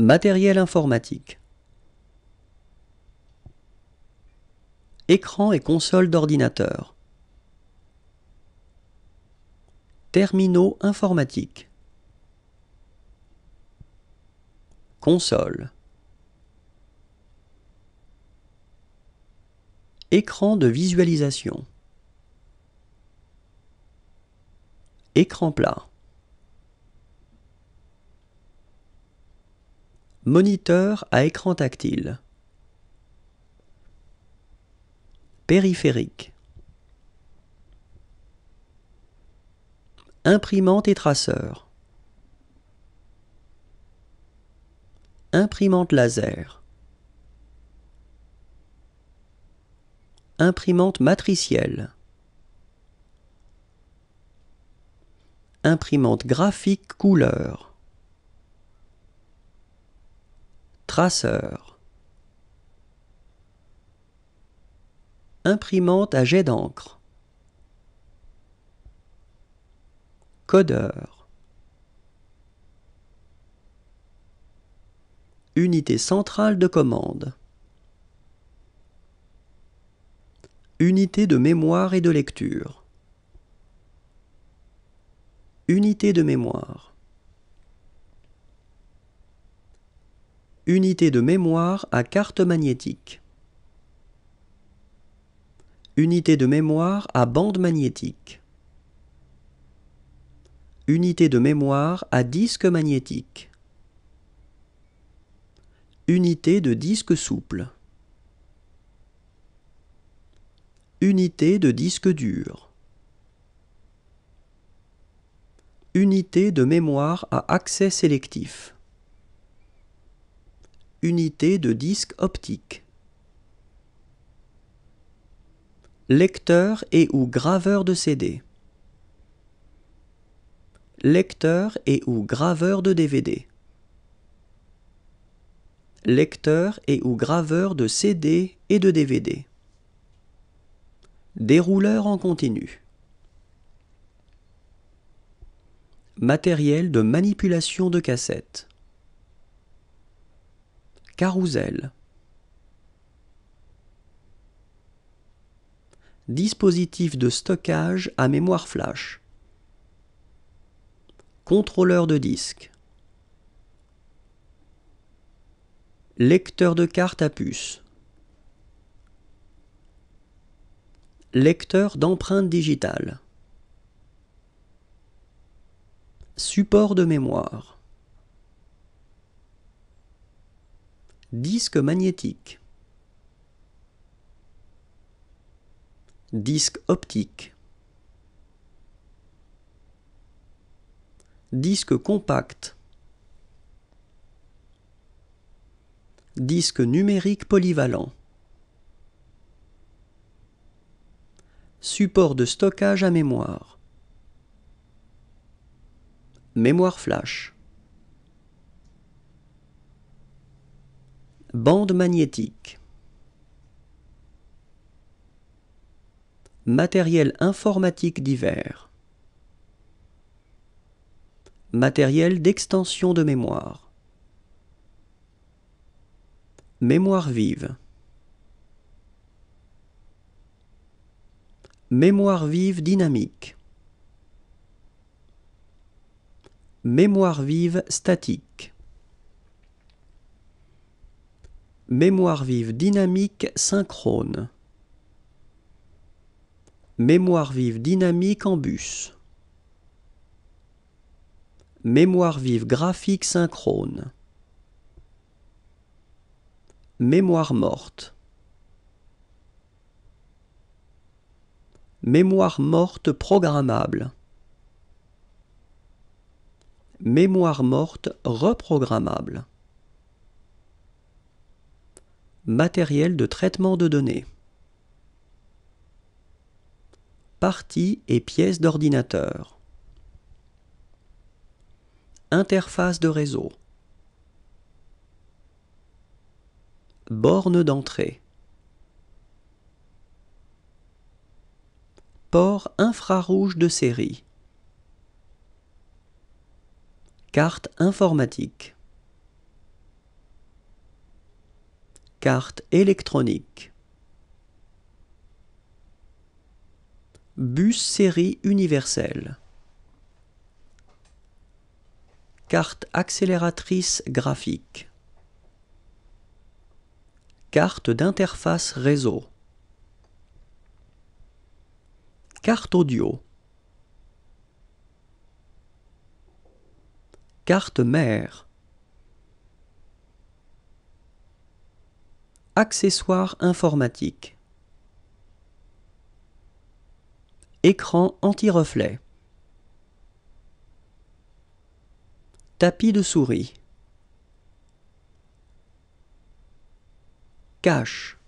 Matériel informatique. Écran et console d'ordinateur. Terminaux informatiques. Console. Écran de visualisation. Écran plat. Moniteur à écran tactile. Périphérique. Imprimante et traceur. Imprimante laser. Imprimante matricielle. Imprimante graphique couleur. Traceur. Imprimante à jet d'encre. Codeur. Unité centrale de commande. Unité de mémoire et de lecture. Unité de mémoire. Unité de mémoire à carte magnétique. Unité de mémoire à bande magnétique. Unité de mémoire à disque magnétique. Unité de disque souple. Unité de disque dur. Unité de mémoire à accès sélectif. Unité de disque optique. Lecteur et ou graveur de CD. Lecteur et ou graveur de DVD. Lecteur et ou graveur de CD et de DVD. Dérouleur en continu. Matériel de manipulation de cassettes. Carousel. Dispositif de stockage à mémoire flash Contrôleur de disque Lecteur de carte à puce Lecteur d'empreintes digitales Support de mémoire Disque magnétique. Disque optique. Disque compact. Disque numérique polyvalent. Support de stockage à mémoire. Mémoire flash. Bande magnétique. Matériel informatique divers. Matériel d'extension de mémoire. Mémoire vive. Mémoire vive dynamique. Mémoire vive statique. Mémoire vive dynamique synchrone. Mémoire vive dynamique en bus. Mémoire vive graphique synchrone. Mémoire morte. Mémoire morte programmable. Mémoire morte reprogrammable. Matériel de traitement de données. Parties et pièces d'ordinateur. Interface de réseau. Borne d'entrée. Port infrarouge de série. Carte informatique. carte électronique. Bus série universelle. Carte accélératrice graphique. Carte d'interface réseau. Carte audio. Carte mère. Accessoires informatiques. Écran anti-reflet. Tapis de souris. Cache.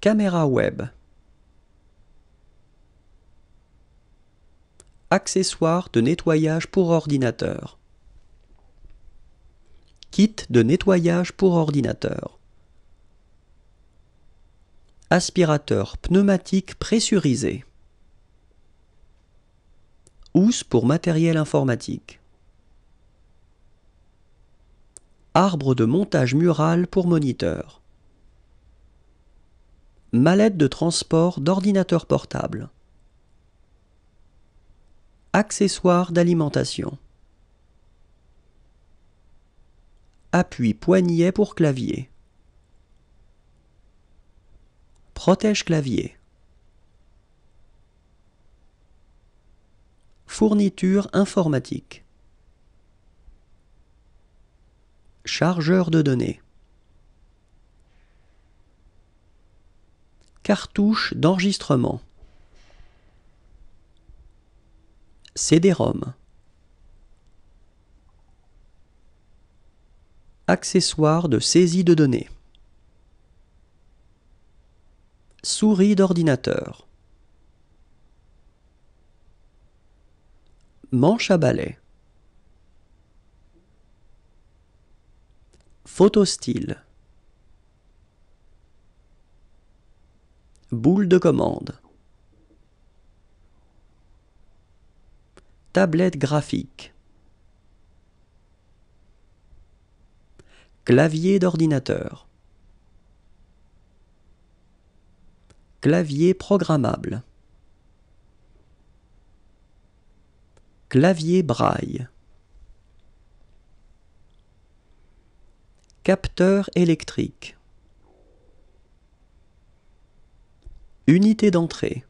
Caméra web. Accessoires de nettoyage pour ordinateur. Kit de nettoyage pour ordinateur. Aspirateur pneumatique pressurisé. Housse pour matériel informatique. Arbre de montage mural pour moniteur. Mallette de transport d'ordinateur portable. Accessoires d'alimentation. Appui poignet pour clavier. Protège clavier. Fourniture informatique. Chargeur de données. Cartouche d'enregistrement. CD-ROM. Accessoire de saisie de données. Souris d'ordinateur. Manche à balai. Photostyle. Boule de commande. Tablette graphique. Clavier d'ordinateur. Clavier programmable. Clavier braille. Capteur électrique. Unité d'entrée.